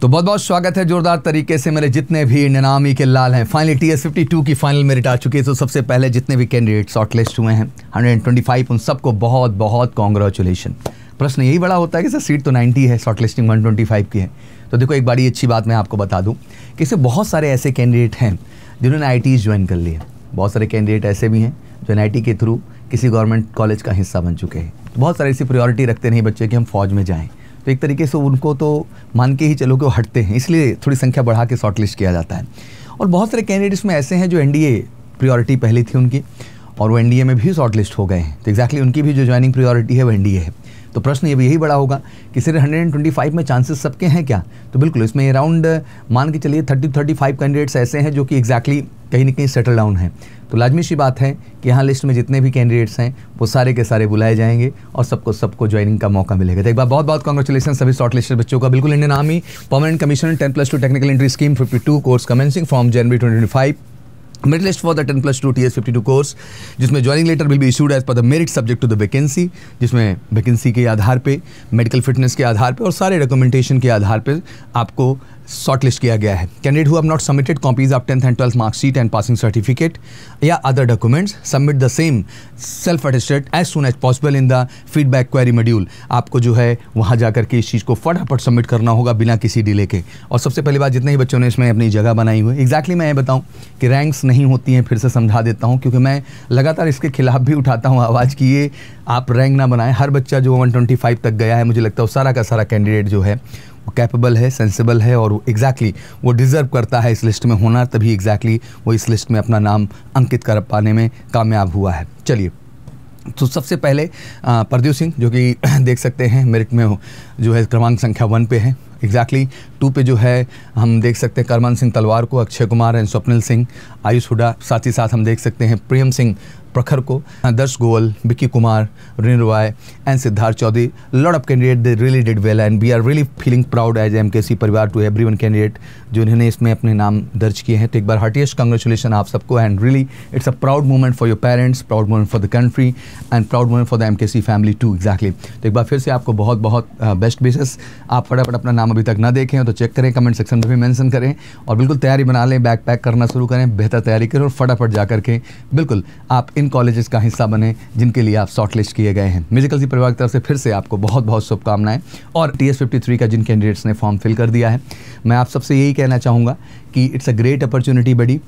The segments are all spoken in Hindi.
तो बहुत बहुत स्वागत है जोरदार तरीके से मेरे जितने भी इंडियन आर्मी के लाल हैं finally T S fifty two की फाइनल मेरिट आ चुकी है तो सबसे पहले जितने भी कैंडिडेट शॉर्टलिस्ट हुए हैं हंड्रेड एंड ट्वेंटी फाइव उन सबको बहुत बहुत कॉन्ग्रेचुलेशन प्रश्न यही बड़ा होता है कि सर सीट तो नाइन्टी है short listing one twenty five की है तो देखो एक बड़ी अच्छी बात मैं आपको बता दूँ कि इससे बहुत सारे ऐसे कैंडिडेट हैं जिन्होंने आई टी ज्वाइन कर लिए बहुत सारे कैंडिडेट ऐसे भी हैं जो एन आई टी के थ्रू किसी गवर्नमेंट कॉलेज का हिस्सा बन चुके हैं तो बहुत सारे ऐसी प्रायोरिटी रखते नहीं बच्चे कि हम फौज में जाएँ तो एक तरीके से उनको तो मान के ही चलो कि वो हटते हैं इसलिए थोड़ी संख्या बढ़ा के शॉर्टलिस्ट किया जाता है और बहुत सारे कैंडिडेट्स में ऐसे हैं जो एन प्रियोरिटी पहली थी उनकी और वो एन में भी शॉर्टलिस्ट हो गए हैं तो एक्जैक्टली exactly उनकी भी जो ज्वाइनिंग प्रियोरिटी है वो एन है तो प्रश्न ये यही बड़ा होगा कि सिर्फ हंड्रेड एंड ट्वेंटी फाइव में चांसेस सबके हैं क्या तो बिल्कुल इसमें अराउंड मान के चलिए थर्टी थर्टी फाइव कैंडिडेट्स ऐसे हैं जो कि एग्जैक्टली कहीं ना कहीं सेटल डाउन हैं तो लाजमी सी बात है कि यहाँ लिस्ट में जितने भी कैंडिडेट्स हैं वो सारे के सारे बुलाए जाएंगे और सबको सबको ज्वाइनिंग का मौका मिलेगा तो एक बार बहुत बहुत कॉन्ग्रेचुलेसन सभी शॉर्ट लिस्ट बच्चों का बिल्कुल Indian army permanent commission ten plus two technical entry scheme fifty two course commencing from January twenty five for the ten plus two T S fifty two course जिसमें joining letter will be issued as per the merit subject to the vacancy जिसमें वैकेंसी के आधार पे मेडिकल फिटनेस के आधार पे और सारे रिकमेंडेशन के आधार पे आपको शॉर्टलिस्ट किया गया है candidate who not submitted copies of tenth and twelfth marksheet and passing certificate या other documents submit the same self attested as soon as possible in the feedback query module आपको जो है वहाँ जा करके इस चीज़ को फटाफट सबमिट करना होगा बिना किसी डिले के और सबसे पहली बात जितने ही बच्चों ने इसमें अपनी जगह बनाई हुई एग्जैक्टली मैं ये बताऊँ कि रैंक्स नहीं होती हैं फिर से समझा देता हूँ क्योंकि मैं लगातार इसके खिलाफ भी उठाता हूँ आवाज़ की ये आप रैंक ना बनाएं हर बच्चा जो वन तक गया है मुझे लगता है सारा का सारा कैंडिडेट जो है वो कैपेबल है सेंसेबल है और एग्जैक्टली exactly, वो डिज़र्व करता है इस लिस्ट में होना तभी एग्जैक्टली exactly वो इस लिस्ट में अपना नाम अंकित कर पाने में कामयाब हुआ है चलिए तो सबसे पहले प्रद्यु सिंह जो कि देख सकते हैं मेरिट में जो है क्रमांक संख्या वन पे हैं एग्जैक्टली exactly. टू पे जो है हम देख सकते हैं करमन सिंह तलवार को अक्षय कुमार एंड स्वप्निल सिंह आयुष हुडा साथ ही साथ हम देख सकते हैं प्रियम सिंह प्रखर को Adarsh Goyal Bikki Kumar Rin Roy and Siddharth Chaudhary lord of candidate they really did well and we are really feeling proud as M K C परिवार टू एवरी वन कैंडिडेट जो इन्होंने इसमें अपने नाम दर्ज किए हैं तो एक बार हार्टिएस्ट कंग्रेचुलेशन आप सबको and really it's a proud moment for your parents proud moment for the country and proud moment for the M K C family to exactly तो एक बार फिर से आपको बहुत बहुत बेस्ट बेसिस आप फटाफट अपना नाम हम अभी तक ना देखें तो चेक करें कमेंट सेक्शन में भी मेंशन करें और बिल्कुल तैयारी बना लें बैग पैक करना शुरू करें बेहतर तैयारी करें और फटाफट जा करके बिल्कुल आप इन कॉलेजेस का हिस्सा बने जिनके लिए आप शॉर्टलिस्ट किए गए हैं म्यूजिकल परिवार की तरफ से फिर से आपको बहुत बहुत शुभकामनाएं और टी एस का जिन कैंडिडेट्स ने फॉर्म फिल कर दिया है मैं आप सबसे यही कहना चाहूँगा कि इट्स अ ग्रेट अपॉर्चुनिटी बड़ी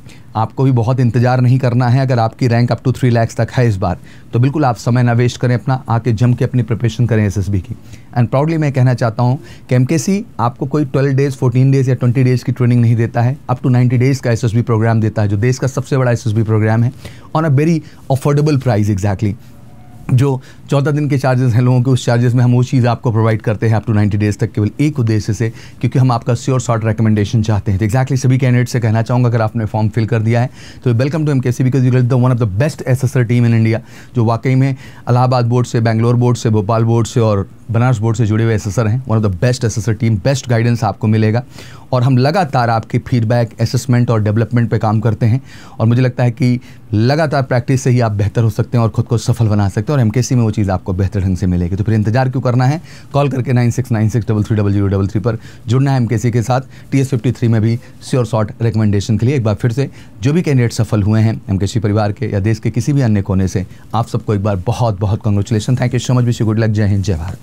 आपको भी बहुत इंतजार नहीं करना है अगर आपकी rank up to three lakhs तक है इस बार तो बिल्कुल आप समय ना वेस्ट करें अपना आके जम के अपनी प्रिपरेशन करें एस की एंड प्राउडली मैं कहना चाहता हूँ कि एम आपको कोई 12 डेज 14 डेज या 20 डेज की ट्रेनिंग नहीं देता है अप टू 90 डेज का एस प्रोग्राम देता है जो देश का सबसे बड़ा एस प्रोग्राम है on a very affordable price exactly जो चौदह दिन के चार्जेस हैं लोगों के उस चार्जेस में हम वो चीज़ आपको प्रोवाइड करते हैं अप टू नाइन्टी डेज तक केवल एक उद्देश्य से क्योंकि हम आपका स्योर शॉर्ट रिकमेंडेशन चाहते हैं तो एक्जैक्टली सभी कैंडिडेट से कहना चाहूँगा अगर आपने फॉर्म फिल कर दिया है तो welcome to M K C because you the one of the best S team in India जो वाकई में अलाहाबाद बोर्ड से बैंगलोर बोर्ड से भोपाल बोर्ड से और बनारस बोर्ड से जुड़े हुए एस हैं one of the best S team best guidance आपको मिलेगा और हम लगातार आपके फीडबैक असेसमेंट और डेवलपमेंट पर काम करते हैं और मुझे लगता है कि लगातार प्रैक्टिस से ही आप बेहतर हो सकते हैं और खुद को सफल बना सकते हैं है और एमकेसी में वो चीज़ आपको बेहतर ढंग से मिलेगी तो फिर इंतजार क्यों करना है कॉल करके nine six nine six double three double zero double three पर जुड़ना है एम के साथ टी एस फिफ्टी थ्री में भी स्योर शॉर्ट रिकमेंडेशन के लिए एक बार फिर से जो भी कैंडिडेट सफल हुए हैं सी परिवार के या देश के किसी भी अन्य कोने से आप सबको एक बार बहुत बहुत congratulation thank you so much wish you good luck जय हिंद जय भारत